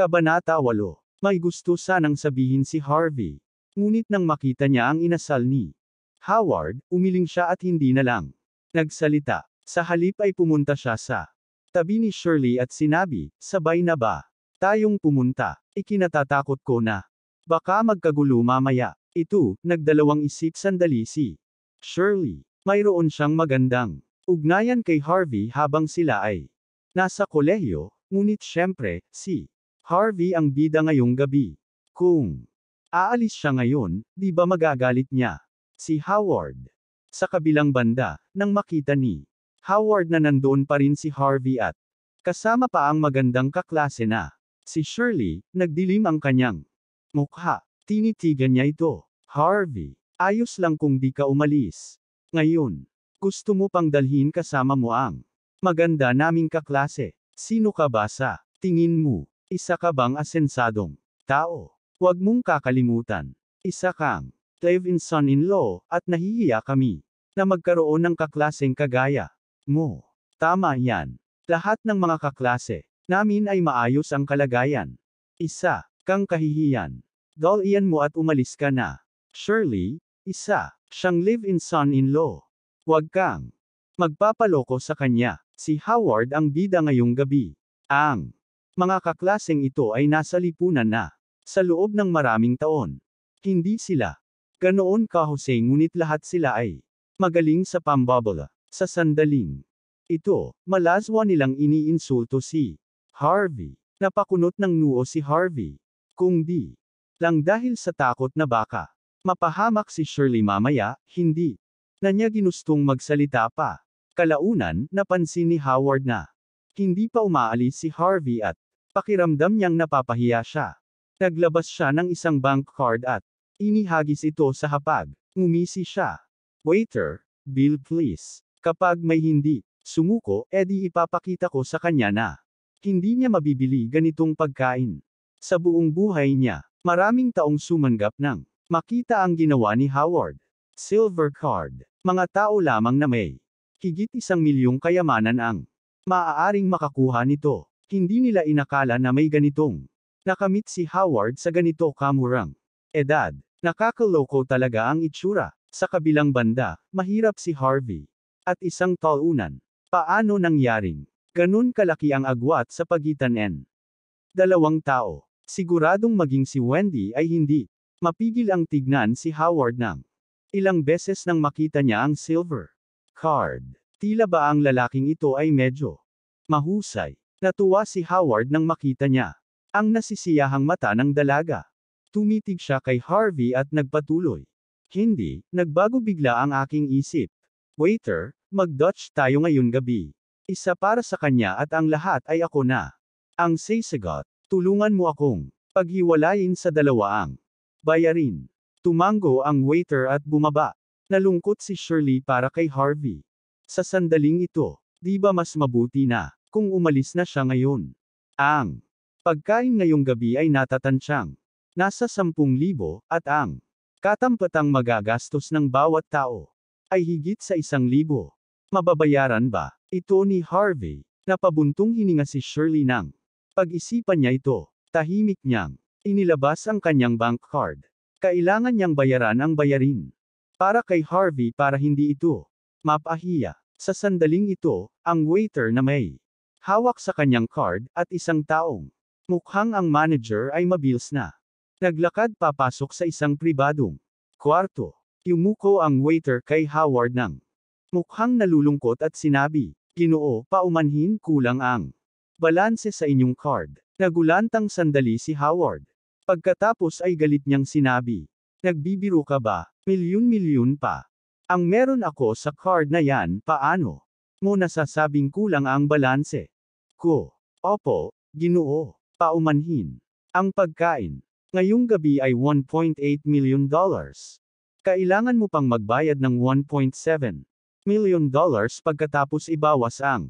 Kabanata 8. May gusto sanang sabihin si Harvey. Ngunit nang makita niya ang inasal ni Howard, umiling siya at hindi na lang nagsalita. Sa halip ay pumunta siya sa tabi ni Shirley at sinabi, sabay na ba? Tayong pumunta. Ikinatatakot ko na. Baka magkagulo mamaya. Ito, nagdalawang isip sandali si Shirley. Mayroon siyang magandang ugnayan kay Harvey habang sila ay nasa kolehiyo, ngunit syempre, si Harvey ang bida ngayong gabi. Kung aalis siya ngayon, di ba magagalit niya? Si Howard. Sa kabilang banda, nang makita ni Howard na nandoon pa rin si Harvey at kasama pa ang magandang kaklase na si Shirley, nagdilim ang kanyang mukha. Tinitigan niya ito. Harvey, ayos lang kung di ka umalis. Ngayon, gusto mo pang dalhin kasama mo ang maganda naming kaklase. Sino ka ba sa tingin mo? Isa ka bang asensadong tao? Huwag mong kakalimutan. Isa kang live in son-in-law, at nahihiya kami na magkaroon ng kaklaseng kagaya mo. Tama yan. Lahat ng mga kaklase namin ay maayos ang kalagayan. Isa kang kahihiyan. Doll iyan mo at umalis ka na. Surely, isa siyang live-in son-in-law. Huwag kang magpapaloko sa kanya. Si Howard ang bida ngayong gabi. Ang mga kaklaseng ito ay nasa lipunan na. Sa loob ng maraming taon. Hindi sila. Ganoon Jose ngunit lahat sila ay magaling sa pambabala. Sa sandaling ito, malaswa nilang iniinsulto si Harvey. Napakunot ng nuo si Harvey. Kung di lang dahil sa takot na baka mapahamak si Shirley mamaya, hindi na niya ginustong magsalita pa. Kalaunan, napansin ni Howard na hindi pa umaalis si Harvey at Pakiramdam niyang napapahiya siya. Naglabas siya ng isang bank card at inihagis ito sa hapag. Umisi siya. Waiter, bill please. Kapag may hindi, sumuko, edi ipapakita ko sa kanya na hindi niya mabibili ganitong pagkain. Sa buong buhay niya, maraming taong sumanggap ng makita ang ginawa ni Howard. Silver card. Mga tao lamang na may higit isang milyong kayamanan ang maaaring makakuha nito. Hindi nila inakala na may ganitong. Nakamit si Howard sa ganito kamurang. Edad. Nakakaloko talaga ang itsura. Sa kabilang banda, mahirap si Harvey. At isang taunan. Paano nangyaring? Ganun kalaki ang agwat sa pagitan n. Dalawang tao. Siguradong maging si Wendy ay hindi. Mapigil ang tignan si Howard nang. Ilang beses nang makita niya ang silver. Card. Tila ba ang lalaking ito ay medyo mahusay. Natuwa si Howard nang makita niya. Ang nasisiyahang mata ng dalaga. Tumitig siya kay Harvey at nagpatuloy. Hindi, nagbago bigla ang aking isip. Waiter, mag-Dutch tayo ngayon gabi. Isa para sa kanya at ang lahat ay ako na. Ang saysagot, tulungan mo akong paghiwalayin sa dalawa ang bayarin. Tumango ang waiter at bumaba. Nalungkot si Shirley para kay Harvey. Sa sandaling ito, di ba mas mabuti na kung umalis na siya ngayon. Ang pagkain ngayong gabi ay natatansyang nasa 10,000 at ang katampatang magagastos ng bawat tao ay higit sa 1,000. Mababayaran ba ito ni Harvey? na pabuntong hininga si Shirley nang pag-isipan niya ito. Tahimik niyang inilabas ang kanyang bank card. Kailangan niyang bayaran ang bayarin. Para kay Harvey para hindi ito mapahiya. Sa sandaling ito, ang waiter na may Hawak sa kanyang card, at isang taong. Mukhang ang manager ay mabils na. Naglakad papasok sa isang pribadong kwarto. Yumuko ang waiter kay Howard ng mukhang nalulungkot at sinabi, Ginoo, paumanhin kulang ang balanse sa inyong card. Nagulantang sandali si Howard. Pagkatapos ay galit niyang sinabi, Nagbibiro ka ba? Milyon-milyon pa. Ang meron ako sa card na yan, paano? Mo nasasabing kulang ang balanse. Ko. Opo, ginoo. Paumanhin. Ang pagkain. Ngayong gabi ay 1.8 million dollars. Kailangan mo pang magbayad ng 1.7 million dollars pagkatapos ibawas ang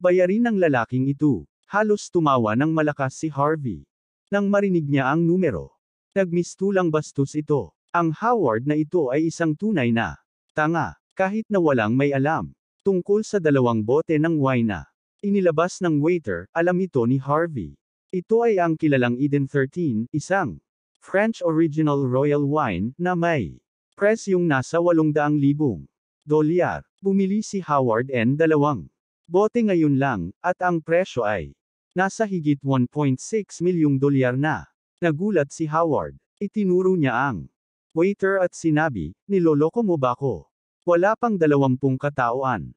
bayarin ng lalaking ito. Halos tumawa ng malakas si Harvey. Nang marinig niya ang numero. Nagmistulang bastos ito. Ang Howard na ito ay isang tunay na tanga, kahit na walang may alam, tungkol sa dalawang bote ng wine na Inilabas ng waiter, alam ito ni Harvey. Ito ay ang kilalang Eden 13, isang French original royal wine na may presyong nasa 800,000 dolyar. Bumili si Howard N. dalawang bote ngayon lang, at ang presyo ay nasa higit 1.6 milyong dolyar na. Nagulat si Howard. Itinuro niya ang waiter at sinabi, niloloko mo ba ko? Wala pang dalawampung kataoan.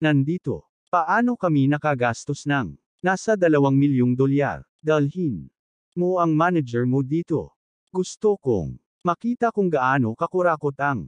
Nandito. Paano kami nakagastos ng nasa 2 milyong dolyar? Dalhin mo ang manager mo dito. Gusto kong makita kung gaano kakurakot ang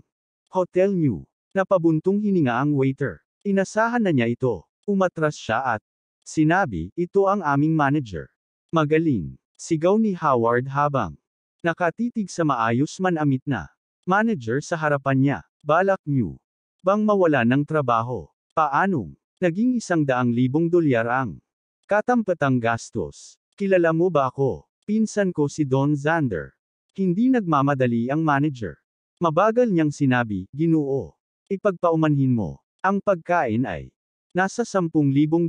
hotel niyo. Napabuntong hininga ang waiter. Inasahan na niya ito. Umatras siya at sinabi, ito ang aming manager. Magaling. Sigaw ni Howard habang nakatitig sa maayos man manamit na manager sa harapan niya. Balak niyo bang mawala ng trabaho? Paanong Naging isang daang libong dolyar ang katampatang gastos. Kilala mo ba ako? Pinsan ko si Don Zander. Hindi nagmamadali ang manager. Mabagal niyang sinabi, ginoo. Ipagpaumanhin mo. Ang pagkain ay nasa 10,000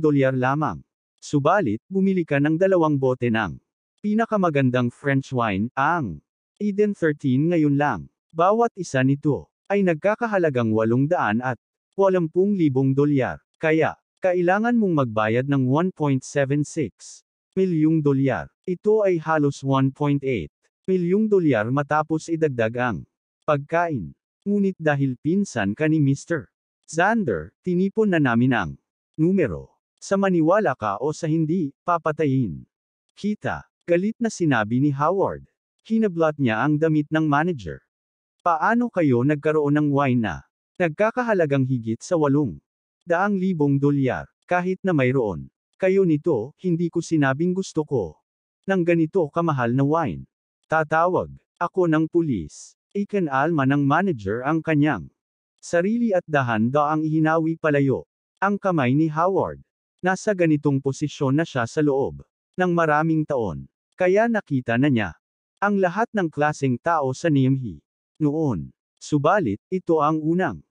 dolyar lamang. Subalit, bumili ka ng dalawang bote ng pinakamagandang French wine, ang Eden 13 ngayon lang. Bawat isa nito ay nagkakahalagang 800 at 80,000 dolyar. Kaya, kailangan mong magbayad ng 1.76 milyong dolyar. Ito ay halos 1.8 milyong dolyar matapos idagdag ang pagkain. Ngunit dahil pinsan ka ni Mr. Zander, tinipon na namin ang numero. Sa maniwala ka o sa hindi, papatayin. Kita, galit na sinabi ni Howard. Hinablot niya ang damit ng manager. Paano kayo nagkaroon ng wine na nagkakahalagang higit sa walong Daang libong dolyar. Kahit na mayroon. Kayo nito, hindi ko sinabing gusto ko. Nang ganito kamahal na wine. Tatawag. Ako ng pulis. alma ng manager ang kanyang. Sarili at dahan daw ang hinawi palayo. Ang kamay ni Howard. Nasa ganitong posisyon na siya sa loob. Nang maraming taon. Kaya nakita na niya. Ang lahat ng klaseng tao sa Nimhi. Noon. Subalit, ito ang unang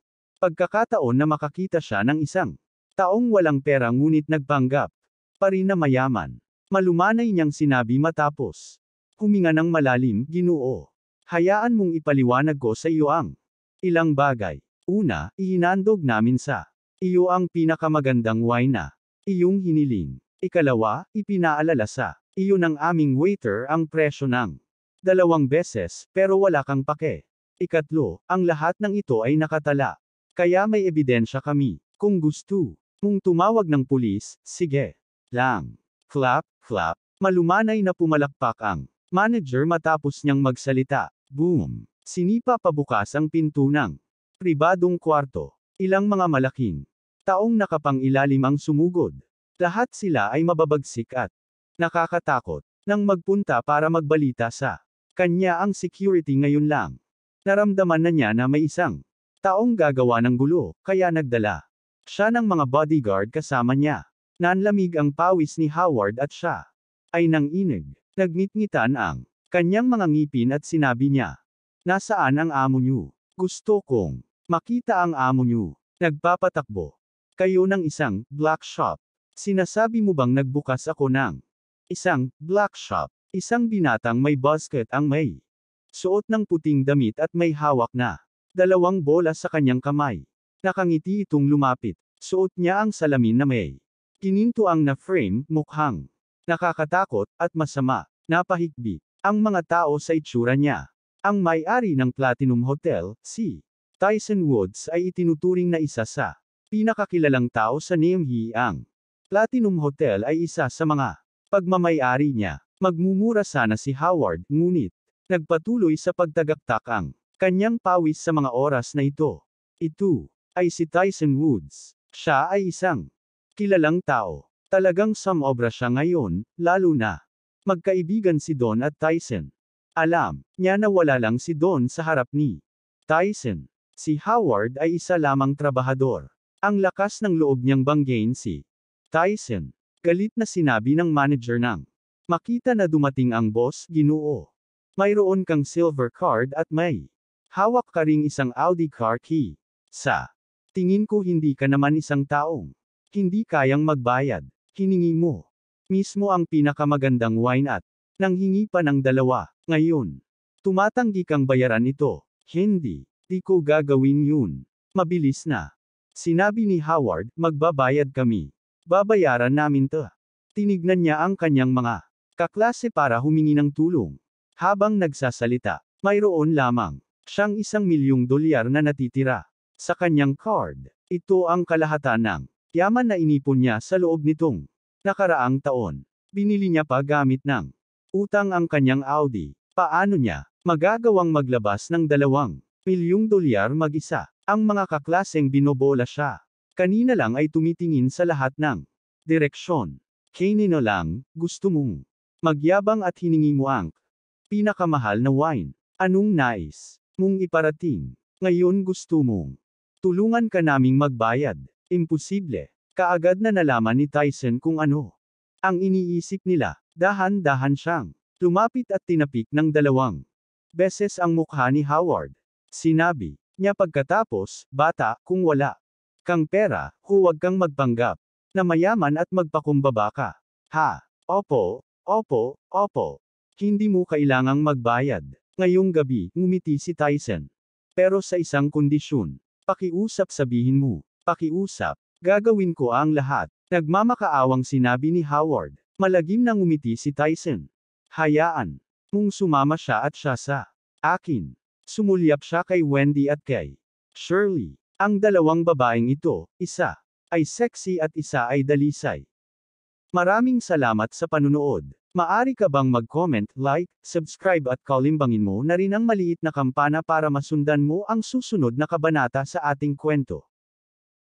pagkakataon na makakita siya ng isang taong walang pera ngunit nagpanggap pa rin na mayaman. Malumanay niyang sinabi matapos. Huminga ng malalim, ginoo. Hayaan mong ipaliwanag ko sa iyo ang ilang bagay. Una, ihinandog namin sa iyo ang pinakamagandang wine na iyong hiniling. Ikalawa, ipinaalala sa iyo ng aming waiter ang presyo ng dalawang beses pero wala kang pake. Ikatlo, ang lahat ng ito ay nakatala kaya may ebidensya kami. Kung gusto mong tumawag ng pulis, sige. Lang. Clap, clap. Malumanay na pumalakpak ang manager matapos niyang magsalita. Boom. Sinipa pabukas ang pinto ng pribadong kwarto. Ilang mga malaking taong nakapangilalim ang sumugod. Lahat sila ay mababagsik at nakakatakot nang magpunta para magbalita sa kanya ang security ngayon lang. Naramdaman na niya na may isang Taong gagawa ng gulo, kaya nagdala. Siya ng mga bodyguard kasama niya. Nanlamig ang pawis ni Howard at siya. Ay nang inig. Nagngitngitan ang kanyang mga ngipin at sinabi niya. Nasaan ang amo niyo? Gusto kong makita ang amo niyo. Nagpapatakbo. Kayo ng isang black shop. Sinasabi mo bang nagbukas ako ng isang black shop? Isang binatang may basket ang may suot ng puting damit at may hawak na Dalawang bola sa kanyang kamay. Nakangiti itong lumapit. Suot niya ang salamin na may. Kininto ang na frame, mukhang. Nakakatakot, at masama. Napahigbi. Ang mga tao sa itsura niya. Ang may-ari ng Platinum Hotel, si Tyson Woods ay itinuturing na isa sa pinakakilalang tao sa Neamhi ang Platinum Hotel ay isa sa mga pagmamay-ari niya. Magmumura sana si Howard, ngunit nagpatuloy sa pagtagaktak ang Kanyang pawis sa mga oras na ito. Ito ay si Tyson Woods. Siya ay isang kilalang tao. Talagang samobra siya ngayon, lalo na magkaibigan si Don at Tyson. Alam niya na wala lang si Don sa harap ni Tyson. Si Howard ay isa lamang trabahador. Ang lakas ng loob niyang banggain si Tyson. Galit na sinabi ng manager ng makita na dumating ang boss, ginoo. Mayroon kang silver card at may Hawak ka ring isang Audi car key. Sa tingin ko hindi ka naman isang taong hindi kayang magbayad. Hiningi mo mismo ang pinakamagandang wine at nang hingi pa ng dalawa. Ngayon, tumatanggi kang bayaran ito. Hindi, di ko gagawin yun. Mabilis na. Sinabi ni Howard, magbabayad kami. Babayaran namin to. Tinignan niya ang kanyang mga kaklase para humingi ng tulong. Habang nagsasalita, mayroon lamang Siyang isang milyong dolyar na natitira sa kanyang card. Ito ang kalahatan ng yaman na inipon niya sa loob nitong nakaraang taon. Binili niya pa gamit ng utang ang kanyang Audi. Paano niya magagawang maglabas ng dalawang milyong dolyar mag-isa? Ang mga kaklaseng binobola siya. Kanina lang ay tumitingin sa lahat ng direksyon. Kanino lang, gusto mong magyabang at hiningi mo ang pinakamahal na wine. Anong nais mong iparating. Ngayon gusto mong tulungan ka naming magbayad. Imposible. Kaagad na nalaman ni Tyson kung ano ang iniisip nila. Dahan-dahan siyang lumapit at tinapik ng dalawang beses ang mukha ni Howard. Sinabi niya pagkatapos, bata, kung wala kang pera, huwag kang magpanggap na mayaman at magpakumbaba ka. Ha? Opo, opo, opo, hindi mo kailangang magbayad. Ngayong gabi, ngumiti si Tyson. Pero sa isang kondisyon. Pakiusap sabihin mo. Pakiusap. Gagawin ko ang lahat. Nagmamakaawang sinabi ni Howard. Malagim na ngumiti si Tyson. Hayaan. Mung sumama siya at siya sa akin. Sumulyap siya kay Wendy at kay Shirley. Ang dalawang babaeng ito, isa ay sexy at isa ay dalisay. Maraming salamat sa panunood. Maari ka bang mag-comment, like, subscribe at kalimbangin mo na rin ang maliit na kampana para masundan mo ang susunod na kabanata sa ating kwento.